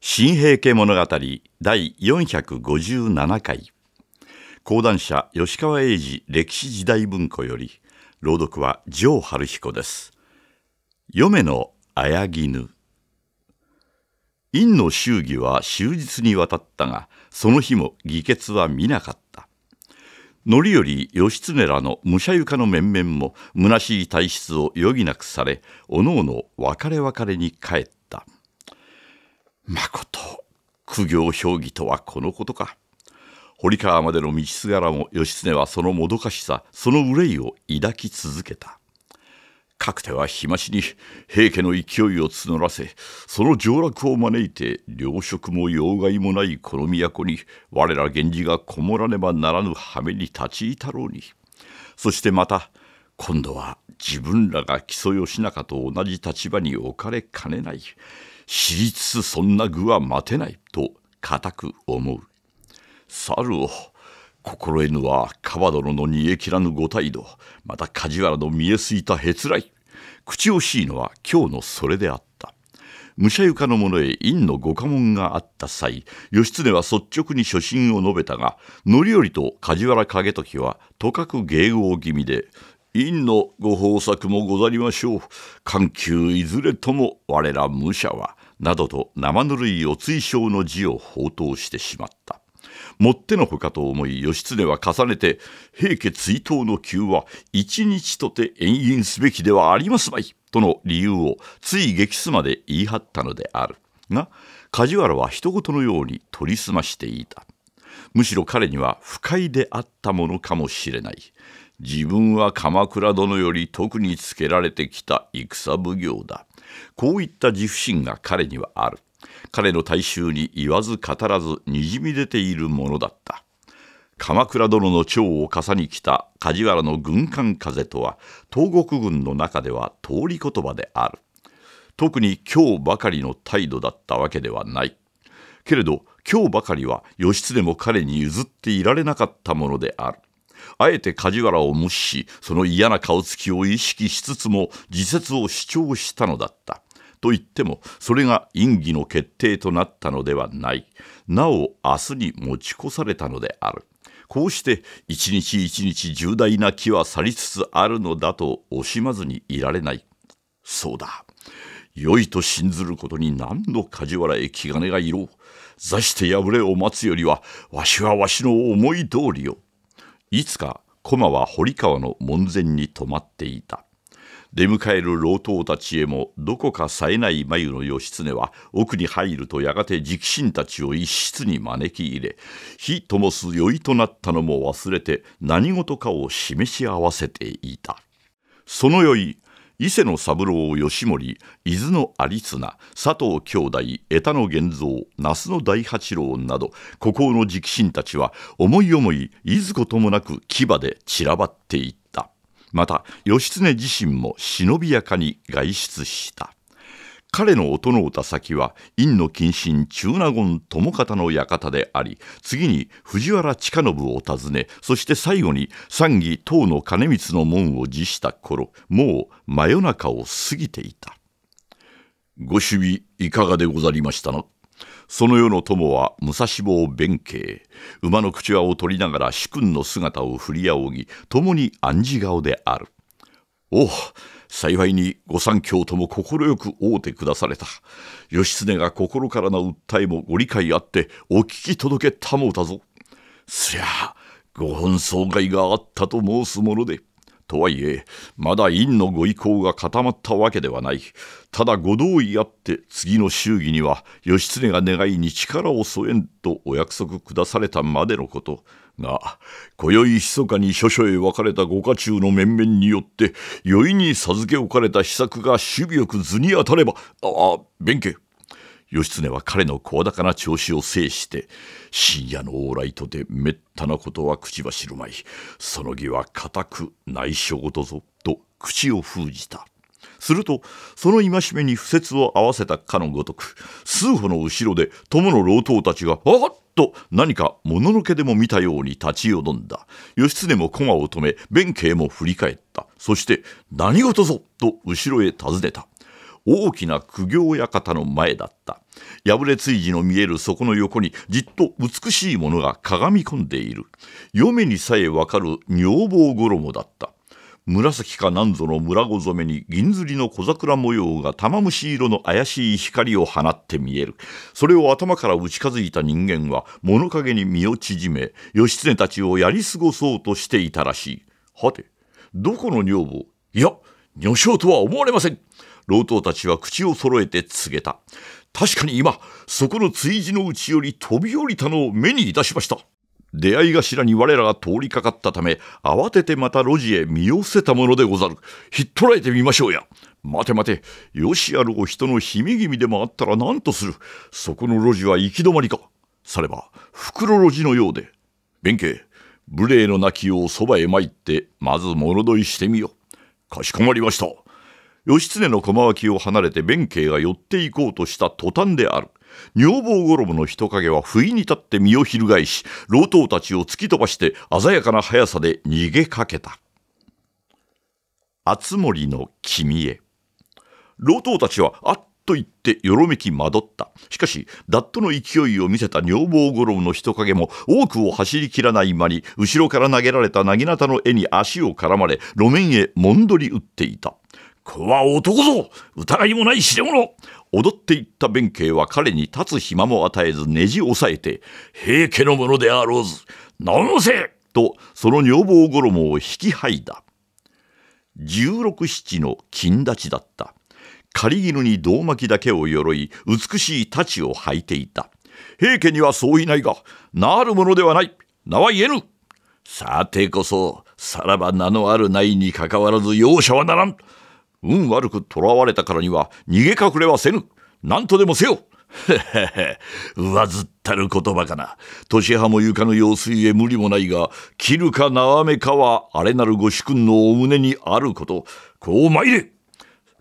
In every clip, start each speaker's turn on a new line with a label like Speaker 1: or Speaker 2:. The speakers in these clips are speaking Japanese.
Speaker 1: 新平家物語第457回講談社吉川英治歴史時代文庫より朗読は城春彦です嫁のあやぎぬ院の祝儀は終日にわたったがその日も議決は見なかった範頼義経らの武者床の面々も虚しい体質を余儀なくされおのおの別れ別れに帰ったまこと苦行評議とはこのことか堀川までの道すがらも義経はそのもどかしさその憂いを抱き続けたかくては日増しに平家の勢いを募らせその上洛を招いて糧食も要害もないこの都に我ら源氏がこもらねばならぬ羽目に立ち至ろうにそしてまた今度は自分らが木曽義仲と同じ立場に置かれかねない知りつつそんな具は待てないと固く思う。猿を心得ぬは川殿の煮え切らぬご態度また梶原の見えすいたへつらい口惜しいのは今日のそれであった武者床の者へ院のご家紋があった際義経は率直に所信を述べたが範頼と梶原景時はとかく迎合気味で院のご方策もござりましょう緩急いずれとも我ら武者はなどと生ぬるいお追奨の字を放蕩してしまったもってのほかと思い義経は重ねて平家追悼の急は一日とて延々すべきではありますまいとの理由をつい激須まで言い張ったのであるが梶原は一言のように取りすましていたむしろ彼には不快であったものかもしれない自分は鎌倉殿より特につけられてきた戦奉行だこういった自負心が彼にはある彼の大衆に言わず語らずにじみ出ているものだった鎌倉殿の長を笠に来た梶原の軍艦風とは東国軍の中では通り言葉である特に今日ばかりの態度だったわけではないけれど今日ばかりは義経も彼に譲っていられなかったものであるあえて梶原を無視しその嫌な顔つきを意識しつつも自説を主張したのだったと言ってもそれが院議の決定となったのではないなお明日に持ち越されたのであるこうして一日一日重大な気は去りつつあるのだと惜しまずにいられないそうだ良いと信ずることに何度梶原へ気兼ねがいろう座して破れを待つよりはわしはわしの思い通りよいつか駒は堀川の門前に泊まっていた出迎える老頭たちへもどこか冴えない眉の義経は奥に入るとやがて直臣たちを一室に招き入れ火ともす酔いとなったのも忘れて何事かを示し合わせていたその酔い伊勢の三郎義盛伊豆の有綱佐藤兄弟江田の源蔵那須の大八郎など孤高の直臣たちは思い思いいずこともなく牙で散らばっていた。また義経自身も忍びやかに外出した彼の音の歌先は院の近親中納言友方の館であり次に藤原親信を訪ねそして最後に三義唐の兼光の門を辞した頃もう真夜中を過ぎていたご守備いかがでござりましたのその世の友は武蔵坊弁慶馬の口輪を取りながら主君の姿を振り仰ぎ共に暗示顔であるおう幸いにご三卿とも快く会うてくだされた義経が心からの訴えもご理解あってお聞き届けたもうたぞすりゃあご本走会があったと申すものでとはいえ、まだ院のご意向が固まったわけではない。ただご同意あって、次の祝儀には、義経が願いに力を添えんとお約束下されたまでのこと。が、今宵密かに諸所へ分かれたご家中の面々によって、宵に授け置かれた秘策が守備よく図に当たれば、ああ、弁慶。義経は彼の声高な調子を制して深夜の往来とてめったなことは口は知るまいその儀は固く内緒とぞと口を封じたするとその戒めに不説を合わせたかのごとく数歩の後ろで友の老頭たちが「あっ!」と何かもののけでも見たように立ちよどんだ義経も駒を止め弁慶も振り返ったそして「何事ぞ!」と後ろへ尋ねた大きな苦行館の前だった破れついじの見えるそこの横にじっと美しいものが鏡込んでいる嫁にさえわかる女房衣だった紫かなんぞの村子染めに銀ずりの小桜模様が玉虫色の怪しい光を放って見えるそれを頭から打ちかづいた人間は物陰に身を縮め義経たちをやり過ごそうとしていたらしいはてどこの女房いや女性とは思われません老頭たちは口を揃えて告げた。確かに今、そこの追事のうちより飛び降りたのを目にいたしました。出会い頭に我らが通りかかったため、慌ててまた路地へ身を伏せたものでござる。ひっ捕らえてみましょうや。待て待て、よしあるお人の姫君でもあったら何とする。そこの路地は行き止まりか。されば、袋路地のようで。弁慶、無礼の亡きをそばへ参って、まず物取いしてみよ。かしこまりました。義経の駒脇を離れて弁慶が寄っていこうとした途端である。女房衣の人影は不意に立って身を翻し、老頭たちを突き飛ばして鮮やかな速さで逃げかけた。熱盛の君へ。老頭たちはあっと言ってよろめきどった。しかし、ダットの勢いを見せた女房衣の人影も、多くを走りきらない間に、後ろから投げられた薙刀の絵に足を絡まれ、路面へもんどり打っていた。こは男ぞ疑いもない知れ踊っていった弁慶は彼に立つ暇も与えずねじ押さえて、平家のものであろうず、なせと、その女房衣を引き剥いだ。十六七の金立ちだった。狩犬に胴巻きだけを鎧、美しい太刀を履いていた。平家にはそういないが、あるものではない。名は言えぬ。さてこそ、さらば名のあるないにかかわらず容赦はならん。運悪く囚われたからには逃げ隠れはせぬ。何とでもせよ。上ずったる言葉かな。年派も床の用水へ無理もないが、切るか縄めかは、あれなるご主君のお胸にあること。こう参れ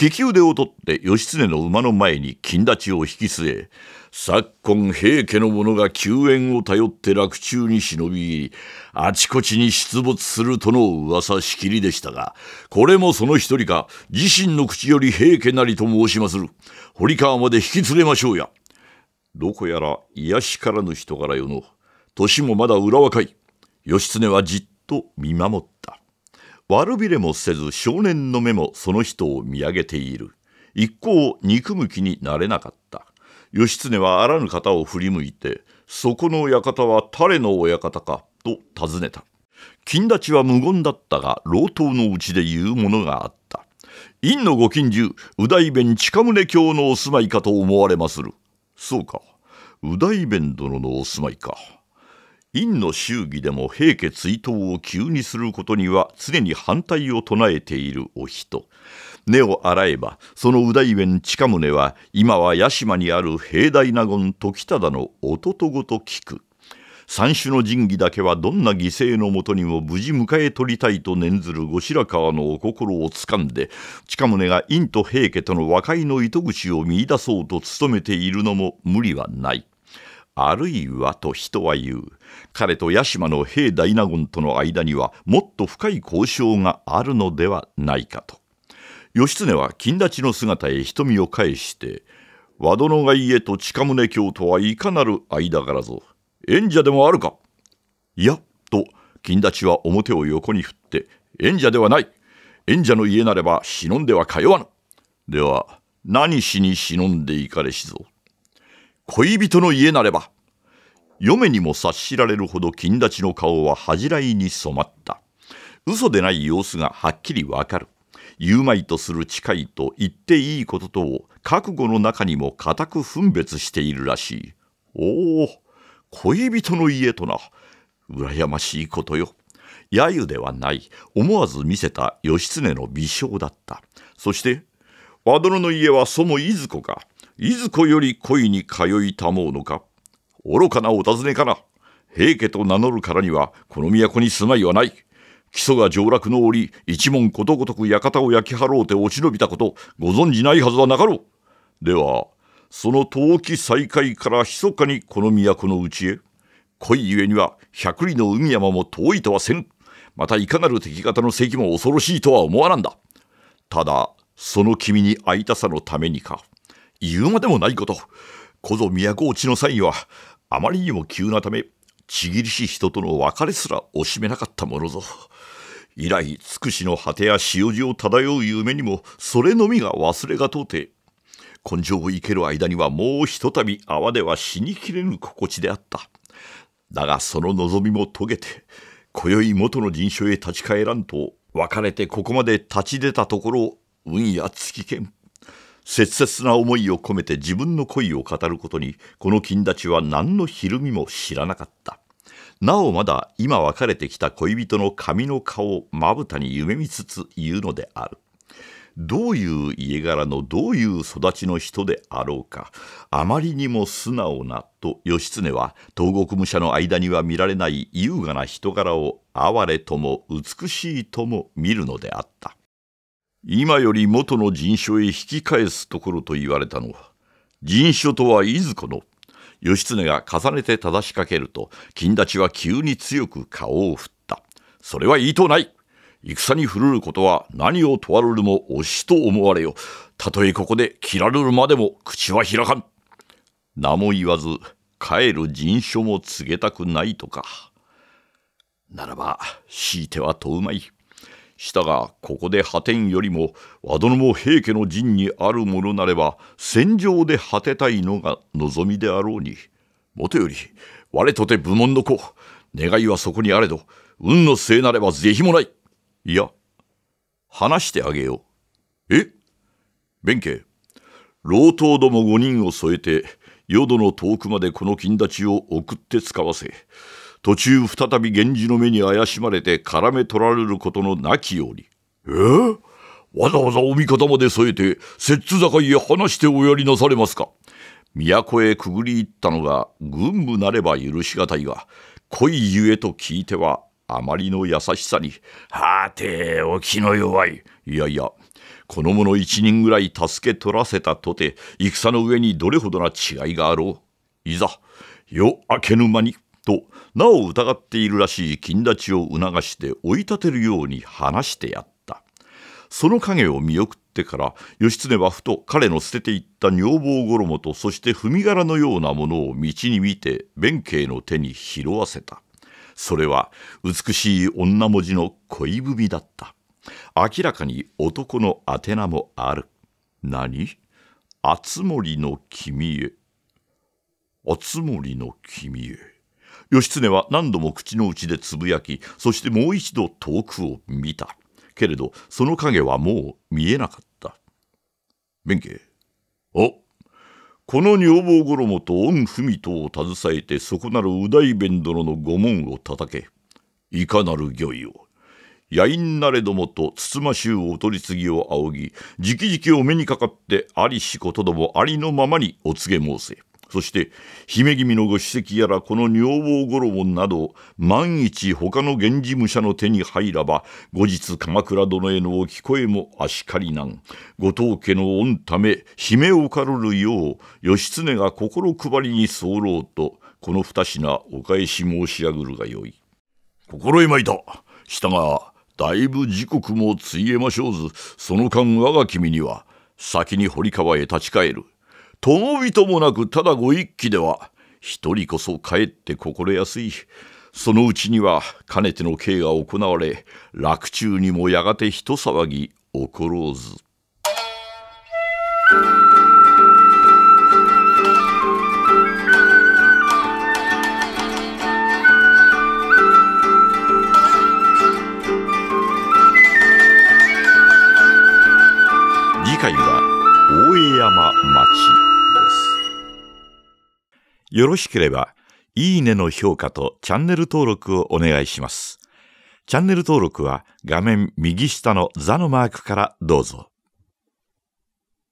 Speaker 1: 激腕を取って義経の馬の前に金立ちを引き据え昨今平家の者が救援を頼って落中に忍び入りあちこちに出没するとの噂しきりでしたがこれもその一人か自身の口より平家なりと申しまする堀川まで引き連れましょうやどこやら癒しからぬ人柄よの年もまだ裏若い義経はじっと見守った悪びれもせず少年の目もその人を見上げている一向憎む気になれなかった義経はあらぬ方を振り向いて「そこの館は誰のお館か」と尋ねた金立ちは無言だったが老頭のうちで言うものがあった院のご近所右大弁近宗教のお住まいかと思われまするそうか右大弁殿のお住まいか院の祝儀でも平家追悼を急にすることには常に反対を唱えているお人根を洗えばその右大弁近宗は今は屋島にある平大納言時忠の弟ごと聞く三種の神器だけはどんな犠牲のもとにも無事迎え取りたいと念ずる後白河のお心をつかんで近宗が院と平家との和解の糸口を見いだそうと努めているのも無理はない。あるいはと人は言う彼と屋島の兵大納言との間にはもっと深い交渉があるのではないかと義経は金立ちの姿へ瞳を返して和殿が家と近宗京とはいかなる間柄ぞ縁者でもあるかいやと金立ちは表を横に振って縁者ではない縁者の家なれば忍んでは通わぬでは何しに忍んでいかれしぞ恋人の家なれば。嫁にも察しられるほど金立ちの顔は恥じらいに染まった。嘘でない様子がはっきりわかる。言うまいとする近いと言っていいこととを覚悟の中にも固く分別しているらしい。おお、恋人の家とな。羨ましいことよ。揶揄ではない。思わず見せた義経の微笑だった。そして、和殿の家はそもいずこか。いずこより恋に通いたもうのか愚かなお尋ねかな平家と名乗るからにはこの都に住まいはない基礎が上洛の折一門ことごとく館を焼き払うて落ち延びたことご存じないはずはなかろうではその陶器再開から密かにこの都のうちへ恋ゆえには百里の海山も遠いとはせぬまたいかなる敵方の席も恐ろしいとは思わなんだただその君に会いたさのためにか言うまでもないこと。こぞ都落ちの際には、あまりにも急なため、ちぎりし人との別れすら惜しめなかったものぞ。以来、つくしの果てや潮路を漂う夢にも、それのみが忘れがとうて、根性を生ける間にはもうひとたび泡では死にきれぬ心地であった。だがその望みも遂げて、今宵元の人所へ立ち返らんと、別れてここまで立ち出たところ、運や月剣。切々な思いを込めて自分の恋を語ることにこの金立は何のひるみも知らなかったなおまだ今別れてきた恋人の髪の顔をまぶたに夢見つつ言うのであるどういう家柄のどういう育ちの人であろうかあまりにも素直なと義経は東国武者の間には見られない優雅な人柄を哀れとも美しいとも見るのであった今より元の人書へ引き返すところと言われたのは人書とはいずこの義経が重ねて正しかけると金立は急に強く顔を振ったそれは意図ない戦に振るることは何を問われるも推しと思われよたとえここで切られるまでも口は開かん名も言わず帰る人書も告げたくないとかならば強いては遠うまい。したがここで破天よりも和殿も平家の陣にあるものなれば戦場で果てたいのが望みであろうにもとより我とて部門の子願いはそこにあれど運のせいなれば是非もないいや話してあげようえ弁慶老頭ども5人を添えて淀の遠くまでこの金立ちを送って使わせ途中再び源氏の目に怪しまれて絡め取られることのなきように。ええ、わざわざお味方まで添えて、摂津坂へ話しておやりなされますか。都へくぐり入ったのが軍部なれば許し難いが、恋ゆえと聞いてはあまりの優しさに、はて、お気の弱い。いやいや、この者一人ぐらい助け取らせたとて、戦の上にどれほどな違いがあろう。いざ、夜明けぬ間にとなお疑っているらしい金立ちを促して追い立てるように話してやったその影を見送ってから義経はふと彼の捨てていった女房衣とそして踏み殻のようなものを道に見て弁慶の手に拾わせたそれは美しい女文字の恋文だった明らかに男の宛名もある何熱森の君へ熱森の君へ義経は何度も口の内でつぶやきそしてもう一度遠くを見たけれどその影はもう見えなかった弁慶おこの女房衣と御文とを携えてそこなる右大弁殿の御門を叩けいかなる御意を野因なれどもとつつましゅうお取り次ぎを仰ぎじきじきお目にかかってありしことどもありのままにお告げ申せ。そして姫君のご子息やらこの女房ごろもなど万一他の源氏武者の手に入らば後日鎌倉殿へのお聞こえもあしかりなん後藤家の御ため姫をかるるよう義経が心配りに候とこの二品お返し申し上ぐるがよい心得まいたしたがだいぶ時刻もついえましょうずその間我が君には先に堀川へ立ち返る友人もなくただご一揆では一人こそ帰って心安いそのうちにはかねての刑が行われ洛中にもやがて一騒ぎ起ころうず。よろしければ、いいねの評価とチャンネル登録をお願いします。チャンネル登録は画面右下の座のマークからどうぞ。